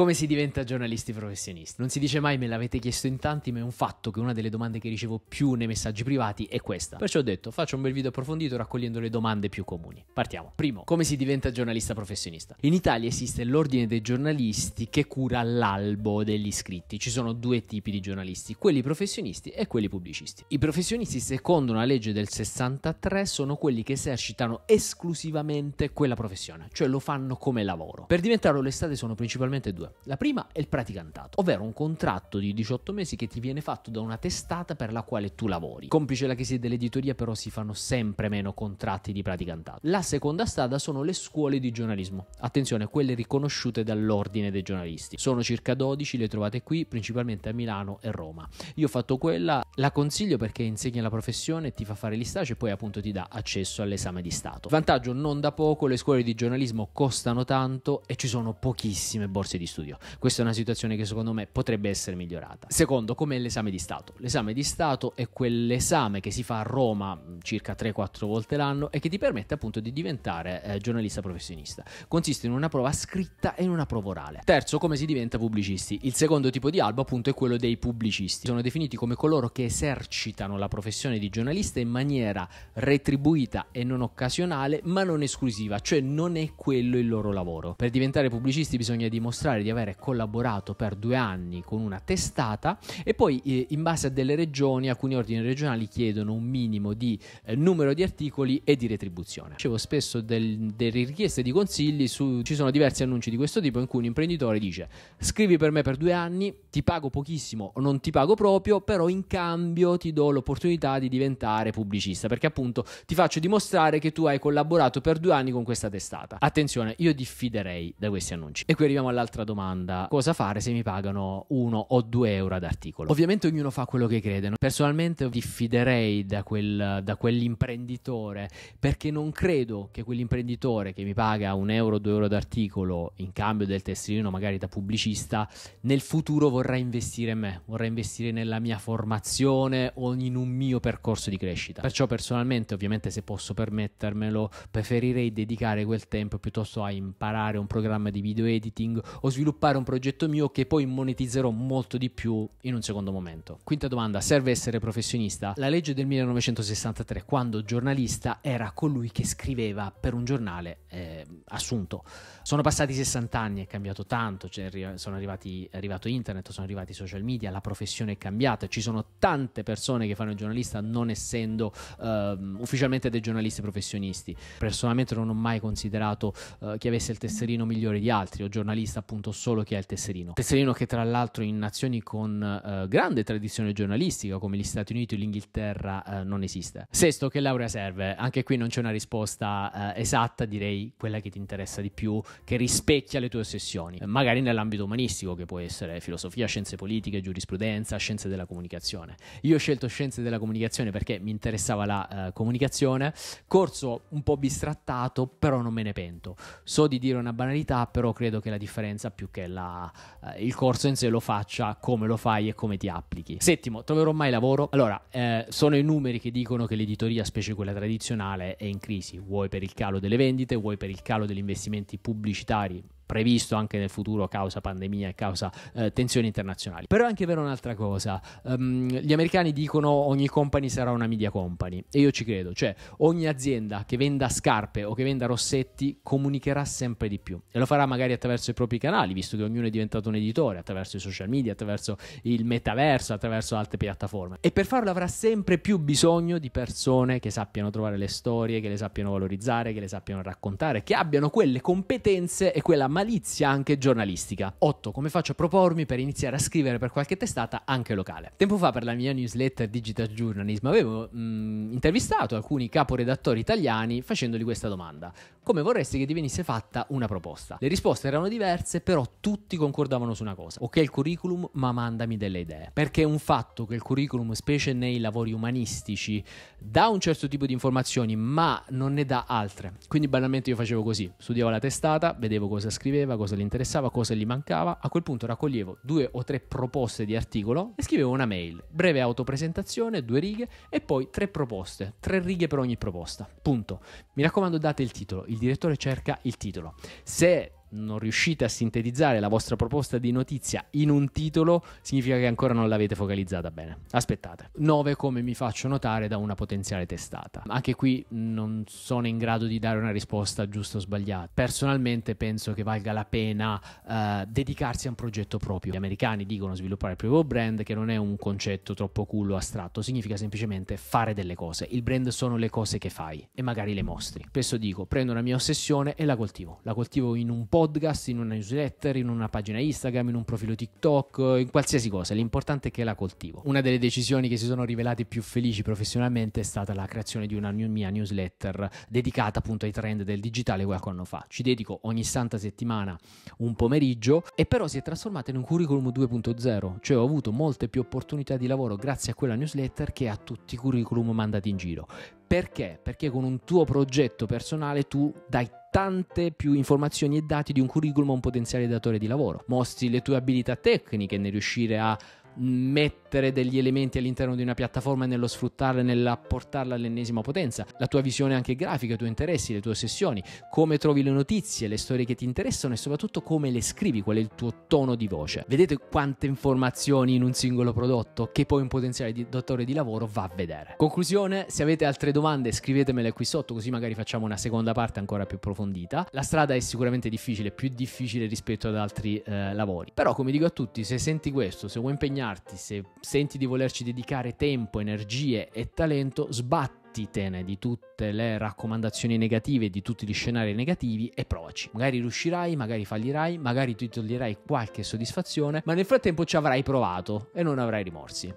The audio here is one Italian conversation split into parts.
come si diventa giornalisti professionisti. Non si dice mai me l'avete chiesto in tanti, ma è un fatto che una delle domande che ricevo più nei messaggi privati è questa. Perciò ho detto, faccio un bel video approfondito raccogliendo le domande più comuni. Partiamo. Primo, come si diventa giornalista professionista? In Italia esiste l'ordine dei giornalisti che cura l'albo degli iscritti. Ci sono due tipi di giornalisti, quelli professionisti e quelli pubblicisti. I professionisti, secondo una legge del 63, sono quelli che esercitano esclusivamente quella professione, cioè lo fanno come lavoro. Per diventarlo l'estate sono principalmente due Due. La prima è il praticantato, ovvero un contratto di 18 mesi che ti viene fatto da una testata per la quale tu lavori. Complice la crisi dell'editoria però si fanno sempre meno contratti di praticantato. La seconda strada sono le scuole di giornalismo. Attenzione, quelle riconosciute dall'ordine dei giornalisti. Sono circa 12, le trovate qui, principalmente a Milano e Roma. Io ho fatto quella, la consiglio perché insegna la professione, ti fa fare gli stage e poi appunto ti dà accesso all'esame di Stato. Vantaggio non da poco, le scuole di giornalismo costano tanto e ci sono pochissime borse di studio studio. Questa è una situazione che secondo me potrebbe essere migliorata. Secondo, come l'esame di Stato? L'esame di Stato è quell'esame che si fa a Roma mm, circa 3-4 volte l'anno e che ti permette appunto di diventare eh, giornalista professionista. Consiste in una prova scritta e in una prova orale. Terzo, come si diventa pubblicisti? Il secondo tipo di albo appunto è quello dei pubblicisti. Sono definiti come coloro che esercitano la professione di giornalista in maniera retribuita e non occasionale, ma non esclusiva, cioè non è quello il loro lavoro. Per diventare pubblicisti bisogna dimostrare raccontare di avere collaborato per due anni con una testata e poi eh, in base a delle regioni, alcuni ordini regionali chiedono un minimo di eh, numero di articoli e di retribuzione. Ricevo spesso del, delle richieste di consigli, su, ci sono diversi annunci di questo tipo in cui un imprenditore dice scrivi per me per due anni, ti pago pochissimo o non ti pago proprio, però in cambio ti do l'opportunità di diventare pubblicista perché appunto ti faccio dimostrare che tu hai collaborato per due anni con questa testata. Attenzione, io diffiderei da questi annunci. E qui arriviamo all'altra domanda domanda cosa fare se mi pagano uno o due euro ad articolo. Ovviamente ognuno fa quello che crede. Personalmente diffiderei da, quel, da quell'imprenditore perché non credo che quell'imprenditore che mi paga un euro o due euro ad articolo in cambio del tesserino magari da pubblicista nel futuro vorrà investire in me, vorrà investire nella mia formazione o in un mio percorso di crescita. Perciò personalmente ovviamente se posso permettermelo preferirei dedicare quel tempo piuttosto a imparare un programma di video editing o sviluppare sviluppare un progetto mio che poi monetizzerò molto di più in un secondo momento. Quinta domanda, serve essere professionista? La legge del 1963, quando giornalista era colui che scriveva per un giornale eh, assunto. Sono passati 60 anni, è cambiato tanto, cioè, sono arrivati, è arrivato internet, sono arrivati i social media, la professione è cambiata, ci sono tante persone che fanno il giornalista non essendo eh, ufficialmente dei giornalisti professionisti. Personalmente non ho mai considerato eh, che avesse il tesserino migliore di altri o giornalista appunto raccontato solo chi è il tesserino. Tesserino che tra l'altro in nazioni con eh, grande tradizione giornalistica come gli Stati Uniti o l'Inghilterra eh, non esiste. Sesto, che laurea serve? Anche qui non c'è una risposta eh, esatta, direi quella che ti interessa di più, che rispecchia le tue ossessioni, eh, magari nell'ambito umanistico che può essere filosofia, scienze politiche, giurisprudenza, scienze della comunicazione. Io ho scelto scienze della comunicazione perché mi interessava la eh, comunicazione, corso un po' bistrattato, però non me ne pento. So di dire una banalità, però credo che la differenza più che la, eh, il corso in sé lo faccia, come lo fai e come ti applichi. Settimo, troverò mai lavoro? Allora, eh, sono i numeri che dicono che l'editoria, specie quella tradizionale, è in crisi, vuoi per il calo delle vendite, vuoi per il calo degli investimenti pubblicitari previsto anche nel futuro causa pandemia e causa eh, tensioni internazionali. Però è anche vero un'altra cosa, um, gli americani dicono ogni company sarà una media company e io ci credo, cioè ogni azienda che venda scarpe o che venda rossetti comunicherà sempre di più e lo farà magari attraverso i propri canali, visto che ognuno è diventato un editore, attraverso i social media, attraverso il metaverso, attraverso altre piattaforme e per farlo avrà sempre più bisogno di persone che sappiano trovare le storie, che le sappiano valorizzare, che le sappiano raccontare, che abbiano quelle competenze e quella maniera malizia anche giornalistica. 8. Come faccio a propormi per iniziare a scrivere per qualche testata anche locale? Tempo fa per la mia newsletter Digital Journalism avevo mh, mm, intervistato alcuni caporedattori italiani facendogli questa domanda. Come vorresti che ti venisse fatta una proposta? Le risposte erano diverse, però tutti concordavano su una cosa. Ok il curriculum, ma mandami delle idee. Perché è un fatto che il curriculum, specie nei lavori umanistici, dà un certo tipo di informazioni, ma non ne dà altre. Quindi banalmente io facevo così, studiavo la testata, vedevo cosa scrivere scriveva, cosa gli interessava, cosa gli mancava. A quel punto raccoglievo due o tre proposte di articolo e scrivevo una mail, breve autopresentazione, due righe e poi tre proposte, tre righe per ogni proposta. Punto. Mi raccomando date il titolo, il direttore cerca il titolo. Se non riuscite a sintetizzare la vostra proposta di notizia in un titolo, significa che ancora non l'avete focalizzata bene. Aspettate. 9 come mi faccio notare da una potenziale testata. Anche qui non sono in grado di dare una risposta giusta o sbagliata. Personalmente penso che valga la pena eh, dedicarsi a un progetto proprio. Gli americani dicono sviluppare il proprio brand, che non è un concetto troppo culo astratto, significa semplicemente fare delle cose. Il brand sono le cose che fai e magari le mostri. Spesso dico, prendo una mia ossessione e la coltivo. La coltivo in un po' podcast, in una newsletter, in una pagina Instagram, in un profilo TikTok, in qualsiasi cosa. L'importante è che la coltivo. Una delle decisioni che si sono rivelate più felici professionalmente è stata la creazione di una mia newsletter dedicata appunto ai trend del digitale qualche anno fa. Ci dedico ogni santa settimana un pomeriggio e però si è trasformata in un curriculum 2.0, cioè ho avuto molte più opportunità di lavoro grazie a quella newsletter che a tutti i curriculum mandati in giro. Perché? Perché con un tuo progetto personale tu dai tante più informazioni e dati di un curriculum a un potenziale datore di lavoro. Mostri le tue abilità tecniche nel riuscire a mettere degli elementi all'interno di una piattaforma e nello sfruttarla, nell'apportarla all'ennesima potenza, la tua visione anche grafica, i tuoi interessi, le tue ossessioni, come trovi le notizie, le storie che ti interessano e soprattutto come le scrivi, qual è il tuo tono di voce. Vedete quante informazioni in un singolo prodotto che poi un potenziale di datore di lavoro va a vedere. Conclusione, se avete altre domande scrivetemele qui sotto così magari facciamo una seconda parte ancora più approfondita. La strada è sicuramente difficile, più difficile rispetto ad altri eh, lavori. Però come dico a tutti, se senti questo, se vuoi impegnare impegnarti, se senti di volerci dedicare tempo, energie e talento, sbattitene di tutte le raccomandazioni negative, di tutti gli scenari negativi e provaci. Magari riuscirai, magari fallirai, magari ti toglierai qualche soddisfazione, ma nel frattempo ci avrai provato e non avrai rimorsi.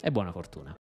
E buona fortuna.